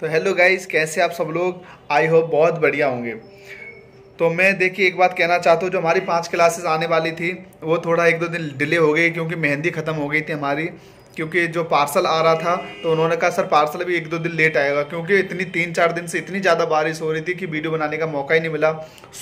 तो hello guys कैसे आप सब लोग आई होप बहुत बढ़िया होंगे तो मैं देखिए एक बात कहना चाहता हूँ जो हमारी पांच क्लासेस आने वाली थी वो थोड़ा एक दो दिन डिले हो गई क्योंकि मेहंदी ख़त्म हो गई थी हमारी क्योंकि जो पार्सल आ रहा था तो उन्होंने कहा सर पार्सल भी एक दो दिन लेट आएगा क्योंकि इतनी तीन चार दिन से इतनी ज़्यादा बारिश हो रही थी कि वीडियो बनाने का मौका ही नहीं मिला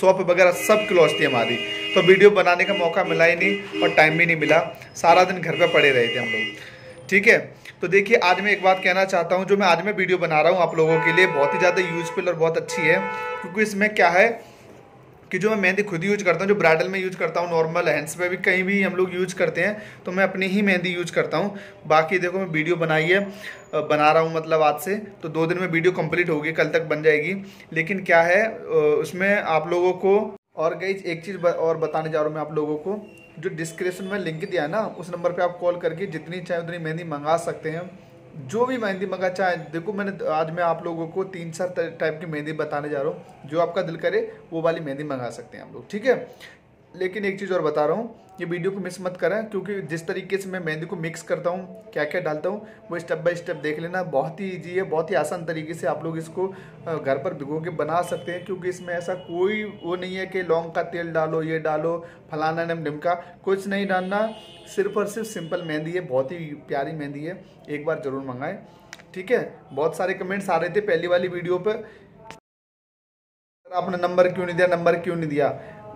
शॉप वगैरह सब क्लोज थी हमारी तो वीडियो बनाने का मौका मिला ही नहीं और टाइम भी नहीं मिला सारा दिन घर पर पड़े रहे थे हम लोग ठीक है तो देखिए आज मैं एक बात कहना चाहता हूँ जो मैं आज मैं वीडियो बना रहा हूँ आप लोगों के लिए बहुत ही ज़्यादा यूजफुल और बहुत अच्छी है क्योंकि इसमें क्या है कि जो मैं मेहंदी खुद यूज करता हूँ जो ब्राइडल में यूज करता हूँ नॉर्मल हैंड्स पे भी कहीं भी हम लोग यूज करते हैं तो मैं अपनी ही मेहंदी यूज करता हूँ बाकी देखो मैं वीडियो बनाई है बना रहा हूँ मतलब आज से तो दो दिन में वीडियो कंप्लीट होगी कल तक बन जाएगी लेकिन क्या है उसमें आप लोगों को और गई एक चीज़ और बताने जा रहा हूँ मैं आप लोगों को जो डिस्क्रिप्शन में लिंक दिया ना उस नंबर पे आप कॉल करके जितनी चाहे उतनी मेहंदी मंगा सकते हैं जो भी मेहंदी मंगा चाहे देखो मैंने आज मैं आप लोगों को तीन चार टाइप की मेहंदी बताने जा रहा हूँ जो आपका दिल करे वो वाली मेहंदी मंगा सकते हैं आप लोग ठीक है लेकिन एक चीज़ और बता रहा हूँ ये वीडियो को मिस मत करें क्योंकि जिस तरीके से मैं मेहंदी को मिक्स करता हूँ क्या क्या डालता हूँ वो स्टेप बाय स्टेप देख लेना बहुत ही ईजी है बहुत ही आसान तरीके से आप लोग इसको घर पर भिगो के बना सकते हैं क्योंकि इसमें ऐसा कोई वो नहीं है कि लौंग का तेल डालो ये डालो फलाना नम ढिमका कुछ नहीं डालना सिर्फ और सिर्फ सिंपल मेहंदी है बहुत ही प्यारी मेहंदी है एक बार ज़रूर मंगाएं ठीक है बहुत सारे कमेंट्स आ रहे थे पहली वाली वीडियो पर आपने नंबर क्यों नहीं दिया नंबर क्यों नहीं दिया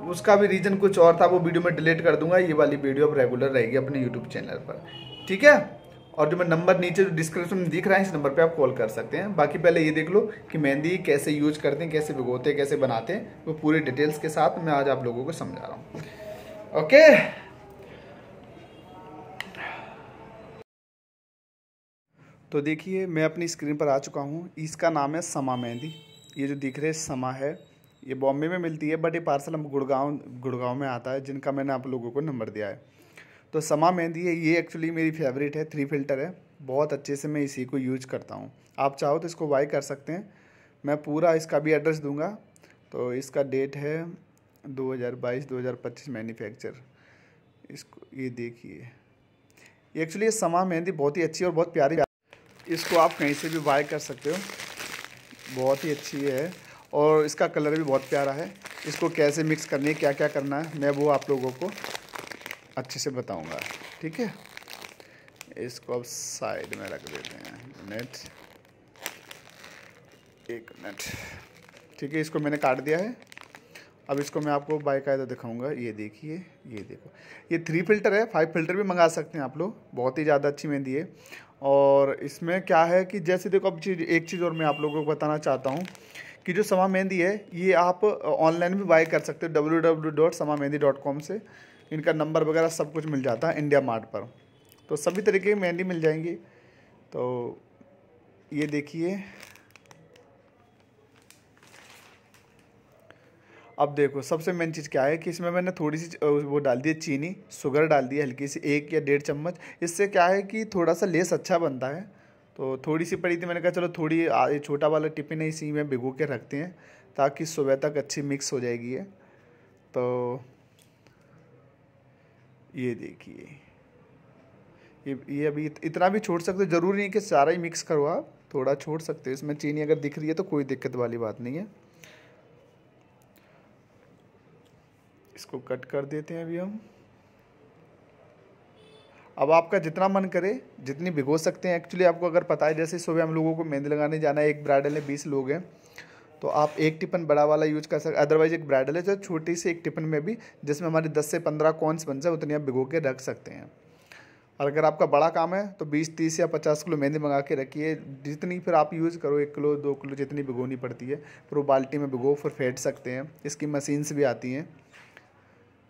उसका भी रीज़न कुछ और था वो वीडियो में डिलीट कर दूंगा ये वाली वीडियो अब रेगुलर रहेगी अपने यूट्यूब चैनल पर ठीक है और जो मैं नंबर नीचे जो डिस्क्रिप्शन में दिख रहा है इस नंबर पे आप कॉल कर सकते हैं बाकी पहले ये देख लो कि मेहंदी कैसे यूज करते हैं कैसे भिगोते हैं कैसे बनाते हैं वो पूरे डिटेल्स के साथ मैं आज आप लोगों को समझा रहा हूँ ओके तो देखिए मैं अपनी स्क्रीन पर आ चुका हूँ इसका नाम है समा मेहंदी ये जो दिख रहे समा है ये बॉम्बे में मिलती है बट ये पार्सल हम गुड़गांव गुड़गांव में आता है जिनका मैंने आप लोगों को नंबर दिया है तो समा मेहंदी है ये एक्चुअली मेरी फेवरेट है थ्री फिल्टर है बहुत अच्छे से मैं इसी को यूज करता हूँ आप चाहो तो इसको बाई कर सकते हैं मैं पूरा इसका भी एड्रेस दूंगा तो इसका डेट है 2022-2025 मैन्युफैक्चर इसको ये देखिए एक्चुअली ये समा मेहंदी बहुत ही अच्छी और बहुत प्यारी इसको आप कहीं से भी बाय कर सकते हो बहुत ही अच्छी है और इसका कलर भी बहुत प्यारा है इसको कैसे मिक्स करनी है क्या क्या करना है मैं वो आप लोगों को अच्छे से बताऊंगा ठीक है इसको अब साइड में रख देते हैं मिनट एक मिनट ठीक है इसको मैंने काट दिया है अब इसको मैं आपको बाकायदा दिखाऊंगा ये देखिए ये देखो ये थ्री फिल्टर है फाइव फिल्टर भी मंगा सकते हैं आप लोग बहुत ही ज़्यादा अच्छी मेहंदी है और इसमें क्या है कि जैसे देखो अब चीज़ एक चीज़ और मैं आप लोगों को बताना चाहता हूँ कि जो समा मेहंदी है ये आप ऑनलाइन भी बाय कर सकते हो डब्ल्यू डब्ल्यू डॉट समा मेहंदी डॉट कॉम से इनका नंबर वगैरह सब कुछ मिल जाता है इंडिया मार्ट पर तो सभी तरीके की मेहंदी मिल जाएंगी तो ये देखिए अब देखो सबसे मेन चीज़ क्या है कि इसमें मैंने थोड़ी सी वो डाल दी है चीनी शुगर डाल दी है हल्की सी एक या डेढ़ चम्मच इससे क्या है कि थोड़ा सा लेस अच्छा बनता है तो थोड़ी सी पड़ी थी मैंने कहा चलो थोड़ी छोटा वाला टिफिन है इसी में भिगो के रखते हैं ताकि सुबह तक अच्छी मिक्स हो जाएगी ये तो ये देखिए ये ये अभी इतना भी छोड़ सकते हो ज़रूरी नहीं कि सारा ही मिक्स करो आप थोड़ा छोड़ सकते हो इसमें चीनी अगर दिख रही है तो कोई दिक्कत वाली बात नहीं है इसको कट कर देते हैं अभी हम अब आपका जितना मन करे जितनी भिगो सकते हैं एक्चुअली आपको अगर पता है जैसे सुबह हम लोगों को मेहंदी लगाने जाना है एक ब्राइडल है बीस लोग हैं तो आप एक टिफिन बड़ा वाला यूज कर सकते अदरवाइज एक ब्राइडल है जो छोटी सी एक टिफिन में भी जिसमें हमारे दस से पंद्रह कॉन्स बन जाए उतनी आप भिगो के रख सकते हैं और अगर आपका बड़ा काम है तो बीस तीस या पचास किलो मेहंदी मंगा के रखिए जितनी फिर आप यूज़ करो एक किलो दो किलो जितनी भिगोनी पड़ती है फिर वो बाल्टी में भिगो फिर फेंट सकते हैं इसकी मशीन्स भी आती हैं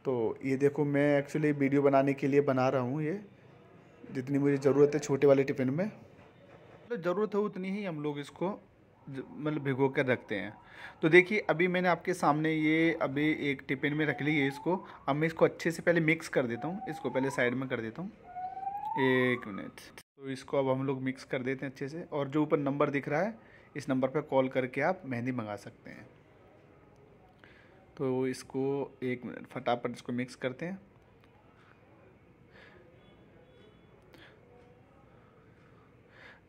तो ये देखो मैं एक्चुअली वीडियो बनाने के लिए बना रहा हूँ ये जितनी मुझे ज़रूरत है छोटे वाले टिफ़िन में मतलब ज़रूरत है उतनी ही हम लोग इसको मतलब भिगो कर रखते हैं तो देखिए अभी मैंने आपके सामने ये अभी एक टिफिन में रख ली है इसको अब मैं इसको अच्छे से पहले मिक्स कर देता हूँ इसको पहले साइड में कर देता हूँ एक मिनट तो इसको अब हम लोग मिक्स कर देते हैं अच्छे से और जो ऊपर नंबर दिख रहा है इस नंबर पर कॉल करके आप मेहंदी मंगा सकते हैं तो इसको एक मिनट फटाफट इसको मिक्स करते हैं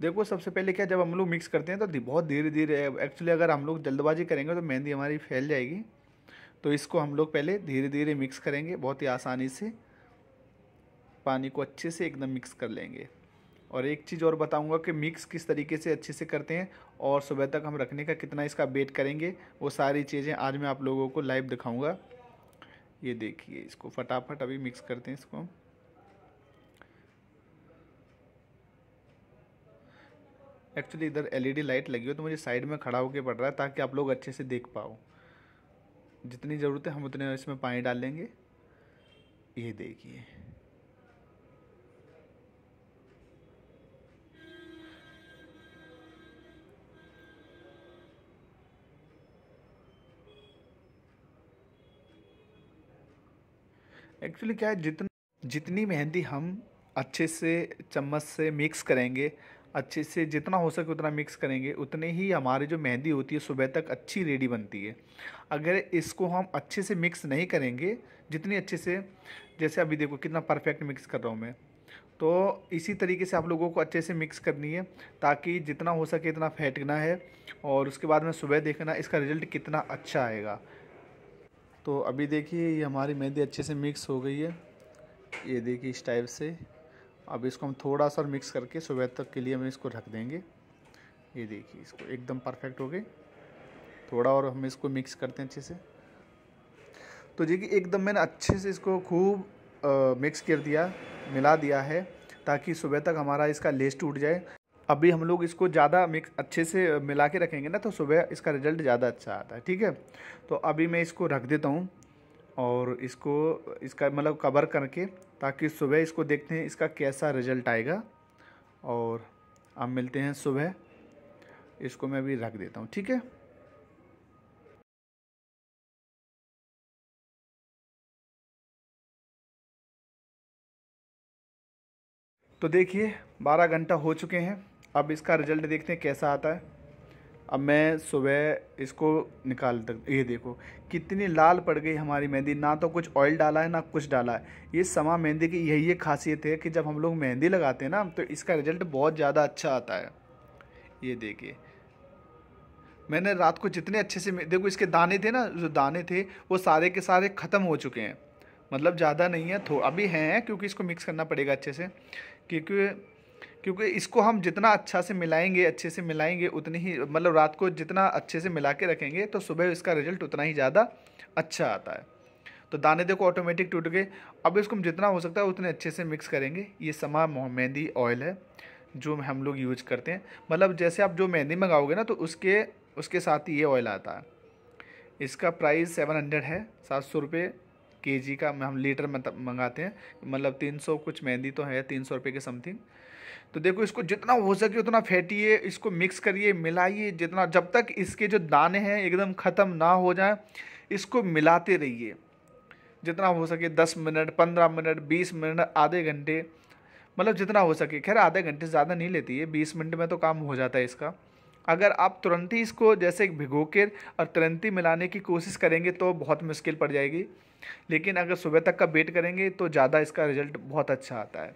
देखो सबसे पहले क्या जब हम लोग मिक्स करते हैं तो बहुत धीरे धीरे एक्चुअली अगर हम लोग जल्दबाजी करेंगे तो मेहंदी हमारी फैल जाएगी तो इसको हम लोग पहले धीरे धीरे मिक्स करेंगे बहुत ही आसानी से पानी को अच्छे से एकदम मिक्स कर लेंगे और एक चीज़ और बताऊंगा कि मिक्स किस तरीके से अच्छे से करते हैं और सुबह तक हम रखने का कितना इसका वेट करेंगे वो सारी चीज़ें आज मैं आप लोगों को लाइव दिखाऊंगा ये देखिए इसको फटाफट अभी मिक्स करते हैं इसको हम एक्चुअली इधर एलईडी लाइट e लगी हो तो मुझे साइड में खड़ा होकर पड़ रहा है ताकि आप लोग अच्छे से देख पाओ जितनी ज़रूरत है हम उतने इसमें पानी डालेंगे ये देखिए एक्चुअली क्या है जितना जितनी मेहंदी हम अच्छे से चम्मच से मिक्स करेंगे अच्छे से जितना हो सके उतना मिक्स करेंगे उतने ही हमारी जो मेहंदी होती है सुबह तक अच्छी रेडी बनती है अगर इसको हम अच्छे से मिक्स नहीं करेंगे जितनी अच्छे से जैसे अभी देखो कितना परफेक्ट मिक्स कर रहा हूँ मैं तो इसी तरीके से आप लोगों को अच्छे से मिक्स करनी है ताकि जितना हो सके इतना फेंटना है और उसके बाद में सुबह देखना इसका रिज़ल्ट कितना अच्छा आएगा तो अभी देखिए ये हमारी मेहंदी अच्छे से मिक्स हो गई है ये देखिए इस टाइप से अब इसको हम थोड़ा सा मिक्स करके सुबह तक के लिए हम इसको रख देंगे ये देखिए इसको एकदम परफेक्ट हो गए थोड़ा और हम इसको मिक्स करते हैं अच्छे से तो देखिए एकदम मैंने अच्छे से इसको खूब मिक्स कर दिया मिला दिया है ताकि सुबह तक हमारा इसका लेस टूट जाए अभी हम लोग इसको ज़्यादा मिक्स अच्छे से मिला के रखेंगे ना तो सुबह इसका रिज़ल्ट ज़्यादा अच्छा आता है ठीक है तो अभी मैं इसको रख देता हूँ और इसको इसका मतलब कवर करके ताकि सुबह इसको देखते हैं इसका कैसा रिजल्ट आएगा और अब मिलते हैं सुबह इसको मैं अभी रख देता हूँ ठीक है तो देखिए 12 घंटा हो चुके हैं अब इसका रिजल्ट देखते हैं कैसा आता है अब मैं सुबह इसको निकाल तक ये देखो कितनी लाल पड़ गई हमारी मेहंदी ना तो कुछ ऑयल डाला है ना कुछ डाला है ये समा मेहंदी की यही एक खासियत है कि जब हम लोग मेहंदी लगाते हैं ना तो इसका रिजल्ट बहुत ज़्यादा अच्छा आता है ये देखिए मैंने रात को जितने अच्छे से देखो इसके दाने थे ना जो दाने थे वो सारे के सारे ख़त्म हो चुके हैं मतलब ज़्यादा नहीं है थो अभी हैं क्योंकि इसको मिक्स करना पड़ेगा अच्छे से क्योंकि क्योंकि इसको हम जितना अच्छा से मिलाएंगे अच्छे से मिलाएंगे उतनी ही मतलब रात को जितना अच्छे से मिला के रखेंगे तो सुबह इसका रिजल्ट उतना ही ज़्यादा अच्छा आता है तो दाने देखो ऑटोमेटिक टूट गए अब इसको हम जितना हो सकता है उतने अच्छे से मिक्स करेंगे ये समा मेहंदी ऑयल है जो हम लोग यूज करते हैं मतलब जैसे आप जो मेहंदी मंगाओगे ना तो उसके उसके साथ ही ये ऑयल आता है इसका प्राइस सेवन हंड्रेड है सात सौ रुपये के जी का हम लीटर मंगाते हैं मतलब तीन सौ कुछ मेहंदी तो है तीन सौ रुपये के समथिंग तो देखो इसको जितना हो सके उतना फेंटिए इसको मिक्स करिए मिलाइए जितना जब तक इसके जो दाने हैं एकदम ख़त्म ना हो जाए इसको मिलाते रहिए जितना हो सके दस मिनट पंद्रह मिनट बीस मिनट आधे घंटे मतलब जितना हो सके खैर आधे घंटे ज़्यादा नहीं लेती है बीस मिनट में तो काम हो जाता है इसका अगर आप तुरंत ही इसको जैसे भिगो के और तुरंत ही मिलाने की कोशिश करेंगे तो बहुत मुश्किल पड़ जाएगी लेकिन अगर सुबह तक का वेट करेंगे तो ज़्यादा इसका रिज़ल्ट बहुत अच्छा आता है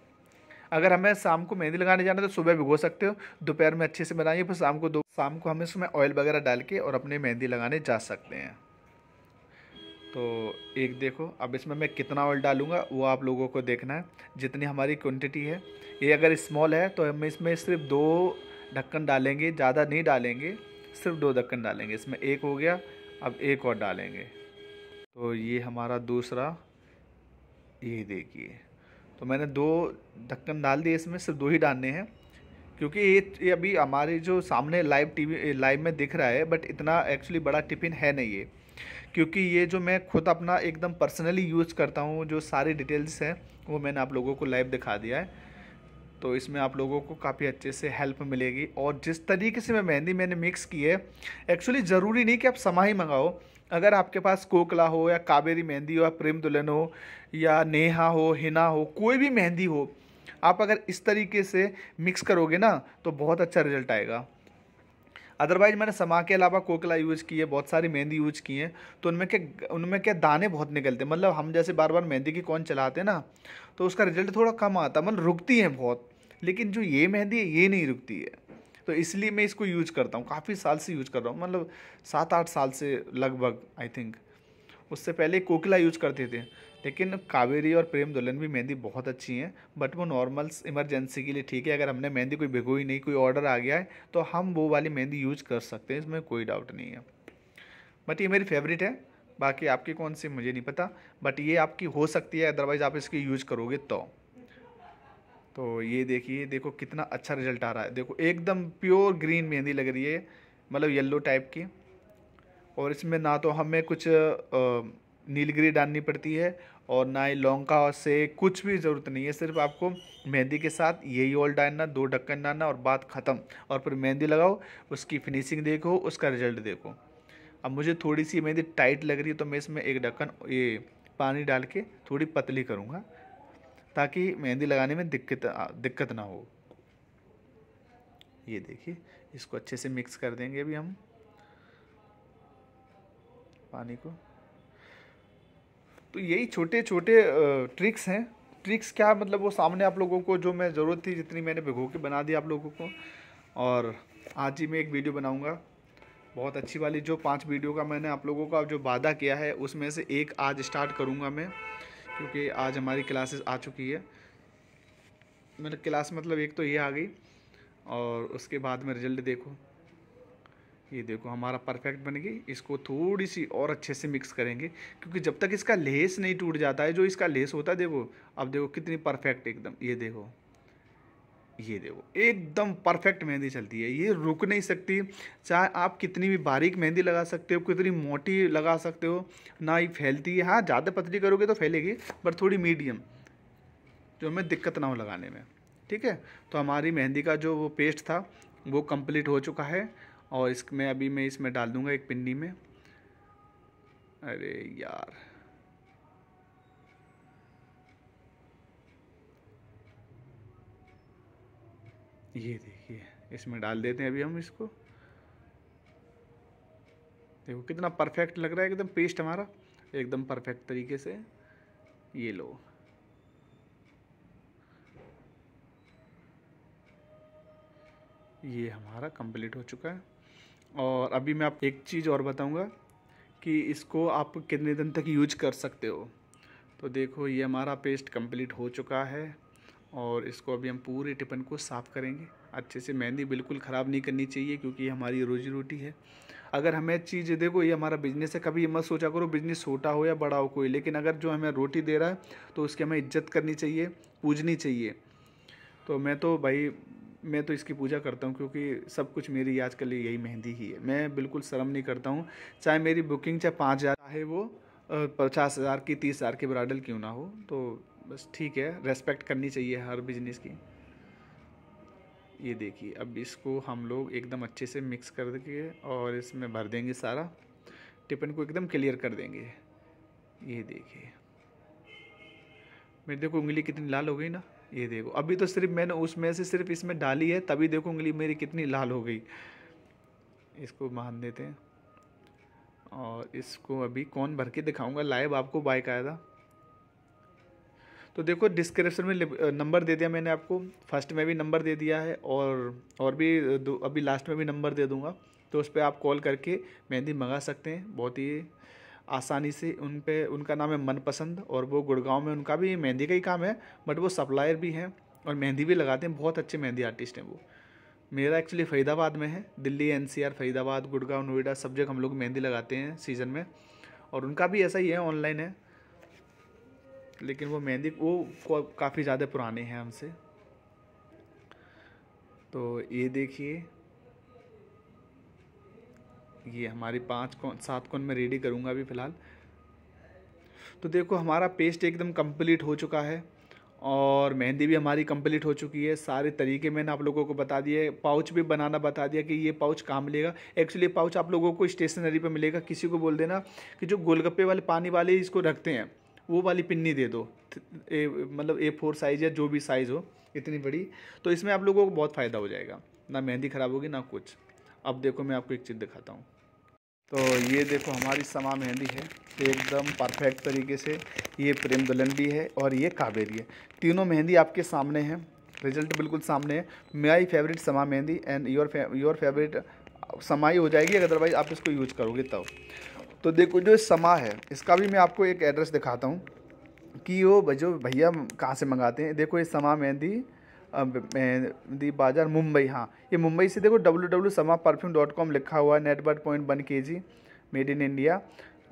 अगर हमें शाम को मेहंदी लगाने जाना है तो सुबह भिगो सकते हो दोपहर में अच्छे से बनाइए फिर शाम को दो शाम को हम इसमें ऑयल वगैरह डाल के और अपने मेहंदी लगाने जा सकते हैं तो एक देखो अब इसमें मैं कितना ऑयल डालूँगा वो आप लोगों को देखना है जितनी हमारी क्वांटिटी है ये अगर स्मॉल है तो हम इसमें सिर्फ दो ढक्कन डालेंगे ज़्यादा नहीं डालेंगे सिर्फ दो ढक्कन डालेंगे इसमें एक हो गया अब एक और डालेंगे तो ये हमारा दूसरा ये देखिए तो मैंने दो ढक्कन डाल दिए इसमें सिर्फ दो ही डालने हैं क्योंकि ये ये अभी हमारे जो सामने लाइव टीवी लाइव में दिख रहा है बट इतना एक्चुअली बड़ा टिफ़िन है नहीं ये क्योंकि ये जो मैं खुद अपना एकदम पर्सनली यूज़ करता हूँ जो सारी डिटेल्स हैं वो मैंने आप लोगों को लाइव दिखा दिया है तो इसमें आप लोगों को काफ़ी अच्छे से हेल्प मिलेगी और जिस तरीके से मैं मेहंदी मैंने मिक्स की है एक्चुअली ज़रूरी नहीं कि आप समा ही मंगाओ अगर आपके पास कोकला हो या कावेरी मेहंदी हो या प्रेम दुल्हन हो या नेहा हो हिना हो कोई भी मेहंदी हो आप अगर इस तरीके से मिक्स करोगे ना तो बहुत अच्छा रिजल्ट आएगा अदरवाइज मैंने समा के अलावा कोकला यूज़ की है बहुत सारी मेहंदी यूज़ की है तो उनमें के उनमें के दाने बहुत निकलते हैं मतलब हम जैसे बार बार मेहंदी की कौन चलाते हैं ना तो उसका रिजल्ट थोड़ा कम आता मतलब रुकती है बहुत लेकिन जो ये मेहंदी है ये नहीं रुकती है तो इसलिए मैं इसको यूज करता हूँ काफ़ी साल से यूज कर रहा हूँ मतलब सात आठ साल से लगभग आई थिंक उससे पहले कोकिला यूज करते थे लेकिन कावेरी और प्रेम दुल्हन भी मेहंदी बहुत अच्छी हैं बट वो नॉर्मल इमरजेंसी के लिए ठीक है अगर हमने मेहंदी कोई भिगोई नहीं कोई ऑर्डर आ गया है तो हम वो वाली मेहंदी यूज कर सकते हैं इसमें कोई डाउट नहीं है बट ये मेरी फेवरेट है बाकी आपकी कौन सी मुझे नहीं पता बट ये आपकी हो सकती है अदरवाइज़ आप इसकी यूज करोगे तो तो ये देखिए देखो कितना अच्छा रिजल्ट आ रहा है देखो एकदम प्योर ग्रीन मेहंदी लग रही है मतलब येलो टाइप की और इसमें ना तो हमें कुछ नीलगिरी डालनी पड़ती है और ना ही लौंका से कुछ भी ज़रूरत नहीं है सिर्फ आपको मेहंदी के साथ यही ऑल डालना दो ढक्कन डालना और बात ख़त्म और फिर मेहंदी लगाओ उसकी फिनिशिंग देखो उसका रिजल्ट देखो अब मुझे थोड़ी सी मेहंदी टाइट लग रही है तो मैं इसमें एक ढक्कन ये पानी डाल के थोड़ी पतली करूँगा ताकि मेहंदी लगाने में दिक्कत दिक्कत ना हो ये देखिए इसको अच्छे से मिक्स कर देंगे अभी हम पानी को तो यही छोटे छोटे ट्रिक्स हैं ट्रिक्स क्या मतलब वो सामने आप लोगों को जो मैं ज़रूरत थी जितनी मैंने भिगो के बना दी आप लोगों को और आज ही मैं एक वीडियो बनाऊँगा बहुत अच्छी वाली जो पांच वीडियो का मैंने आप लोगों का जो वादा किया है उसमें से एक आज स्टार्ट करूँगा मैं क्योंकि आज हमारी क्लासेस आ चुकी है मेरे क्लास मतलब एक तो ये आ गई और उसके बाद में रिजल्ट देखो ये देखो हमारा परफेक्ट बन गई इसको थोड़ी सी और अच्छे से मिक्स करेंगे क्योंकि जब तक इसका लेस नहीं टूट जाता है जो इसका लेस होता है देखो अब देखो कितनी परफेक्ट एकदम ये देखो ये देखो एकदम परफेक्ट मेहंदी चलती है ये रुक नहीं सकती चाहे आप कितनी भी बारीक मेहंदी लगा सकते हो कितनी मोटी लगा सकते हो ना ही फैलती है हाँ ज़्यादा पतली करोगे तो फैलेगी बट थोड़ी मीडियम जो हमें दिक्कत ना हो लगाने में ठीक है तो हमारी मेहंदी का जो वो पेस्ट था वो कंप्लीट हो चुका है और इसमें अभी मैं इसमें डाल दूँगा एक पिन्नी में अरे यार ये देखिए इसमें डाल देते हैं अभी हम इसको देखो कितना परफेक्ट लग रहा है एकदम पेस्ट हमारा एकदम परफेक्ट तरीके से ये लो ये हमारा कंप्लीट हो चुका है और अभी मैं आप एक चीज़ और बताऊंगा कि इसको आप कितने दिन तक यूज कर सकते हो तो देखो ये हमारा पेस्ट कंप्लीट हो चुका है और इसको अभी हम पूरे टिपन को साफ़ करेंगे अच्छे से मेहंदी बिल्कुल ख़राब नहीं करनी चाहिए क्योंकि ये हमारी रोजी रोटी है अगर हमें चीज़ देखो ये हमारा बिजनेस है कभी मत सोचा करो बिजनेस छोटा हो या बड़ा हो कोई लेकिन अगर जो हमें रोटी दे रहा है तो उसकी हमें इज्जत करनी चाहिए पूजनी चाहिए तो मैं तो भाई मैं तो इसकी पूजा करता हूँ क्योंकि सब कुछ मेरी आजकल यही मेहंदी ही है मैं बिल्कुल शर्म नहीं करता हूँ चाहे मेरी बुकिंग चाहे पाँच हज़ार चाहे वो पचास हज़ार की तीस हज़ार की ब्राइडल क्यों ना हो तो बस ठीक है रेस्पेक्ट करनी चाहिए हर बिजनेस की ये देखिए अब इसको हम लोग एकदम अच्छे से मिक्स कर देंगे और इसमें भर देंगे सारा टिफिन को एकदम क्लियर कर देंगे ये देखिए मेरे देखो उंगली कितनी लाल हो गई ना ये देखो अभी तो सिर्फ मैंने उसमें से सिर्फ इसमें डाली है तभी देखो उंगली मेरी कितनी लाल हो गई इसको मान देते हैं और इसको अभी कौन भर के दिखाऊंगा लाइव आपको बाइक आया था तो देखो डिस्क्रिप्शन में नंबर दे दिया मैंने आपको फर्स्ट में भी नंबर दे दिया है और और भी अभी लास्ट में भी नंबर दे दूँगा तो उस पर आप कॉल करके मेहंदी मंगा सकते हैं बहुत ही आसानी से उन पर उनका नाम है मनपसंद और वो गुड़गांव में उनका भी मेहंदी का ही काम है बट वो सप्लायर भी हैं और मेहंदी भी लगाते हैं बहुत अच्छे मेहंदी आर्टिस्ट हैं वो मेरा एक्चुअली फरीदाबाद में है दिल्ली एनसीआर फरीदाबाद गुड़गांव नोएडा सब जगह हम लोग मेहंदी लगाते हैं सीज़न में और उनका भी ऐसा ही है ऑनलाइन है लेकिन वो मेहंदी वो काफ़ी ज़्यादा पुराने हैं हमसे तो ये देखिए ये हमारी पाँच कौन सात कौन मैं रेडी करूँगा अभी फ़िलहाल तो देखो हमारा पेस्ट एकदम कंप्लीट हो चुका है और मेहंदी भी हमारी कंप्लीट हो चुकी है सारे तरीके मैंने आप लोगों को बता दिए पाउच भी बनाना बता दिया कि ये पाउच कहाँ मिलेगा एक्चुअली पाउच आप लोगों को स्टेशनरी पे मिलेगा किसी को बोल देना कि जो गोलगप्पे वाले पानी वाले इसको रखते हैं वो वाली पिन्नी दे दो ए मतलब ए फोर साइज़ या जो भी साइज़ हो इतनी बड़ी तो इसमें आप लोगों को बहुत फ़ायदा हो जाएगा ना मेहंदी ख़राब होगी ना कुछ अब देखो मैं आपको एक चीज़ दिखाता हूँ तो ये देखो हमारी समा मेहंदी है एकदम परफेक्ट तरीके से ये प्रेम दुल्हन भी है और ये कावेरी है तीनों मेहंदी आपके सामने है रिजल्ट बिल्कुल सामने है my favourite Sama mehndi and your fav, your favourite समाई हो जाएगी अदरवाइज़ आप इसको यूज करोगे तब तो देखो जो समा है इसका भी मैं आपको एक एड्रेस दिखाता हूँ कि वो जो भैया कहाँ से मंगाते हैं देखो ये समा मेहंदी मेहंदी बाज़ार मुंबई हाँ ये मुंबई से देखो W W Sama perfume dot com लिखा हुआ है नेटवर्थ पॉइंट वन के जी मेड इन इंडिया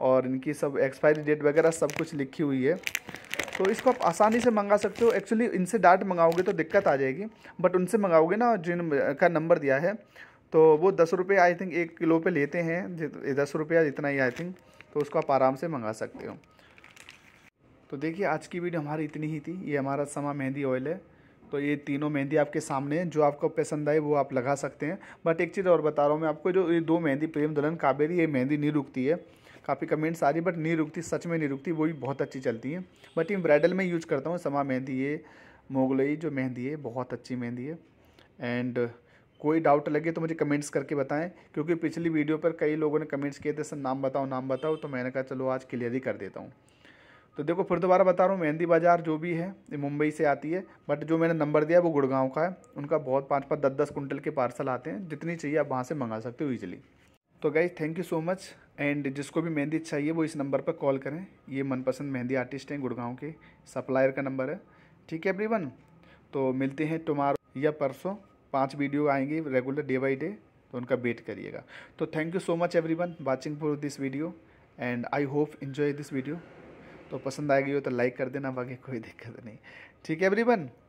और इनकी सब एक्सपायरी डेट वगैरह सब कुछ लिखी हुई है तो इसको आप आसानी से मंगा सकते हो एक्चुअली इनसे डाट मंगाओगे तो दिक्कत आ जाएगी बट उनसे मंगाओगे ना जिन का नंबर दिया है तो वो दस रुपये आई थिंक एक किलो पे लेते हैं दस रुपया इतना ही आई थिंक तो उसको आप आराम से मंगा सकते हो तो देखिए आज की वीडियो हमारी इतनी ही थी ये हमारा समा मेहंदी ऑयल है तो ये तीनों मेहंदी आपके सामने हैं जो आपको पसंद आए वो आप लगा सकते हैं बट एक चीज़ और बता रहा हूँ मैं आपको जो ये दो मेहंदी प्रेम दुल्हन काबेरी ये मेहंदी नहीं रुकती है काफ़ी कमेंट्स आ रही बट नहीं रुकती सच में नहीं रुकती वो भी बहुत अच्छी चलती है बट ये ब्राइडल में यूज़ करता हूँ समा मेहंदी ये मोगलई जो मेहंदी है बहुत अच्छी मेहंदी है एंड कोई डाउट लगे तो मुझे कमेंट्स करके बताएं क्योंकि पिछली वीडियो पर कई लोगों ने कमेंट्स किए थे सर नाम बताओ नाम बताओ तो मैंने कहा चलो आज क्लियर ही कर देता हूँ तो देखो फिर दोबारा बता रहा हूँ मेहंदी बाज़ार जो भी है ये मुंबई से आती है बट जो मैंने नंबर दिया वो गुड़गांव का है उनका बहुत पाँच पाँच दस दस कुंटल के पार्सल आते हैं जितनी चाहिए आप वहाँ से मंगा सकते हो ईजिली तो guys thank you so much and जिसको भी मेहंदी चाहिए वो इस नंबर पर कॉल करें ये मनपसंद मेहंदी आर्टिस्ट हैं गुड़गांव के सप्लायर का नंबर है ठीक है एवरी तो मिलते हैं टुमारो या परसों पाँच वीडियो आएंगी रेगुलर डे बाई डे तो उनका वेट करिएगा तो thank you so much everyone watching for this video and I hope enjoy this video तो पसंद आएगी हो तो लाइक कर देना बाकी कोई दिक्कत नहीं ठीक है एवरी वन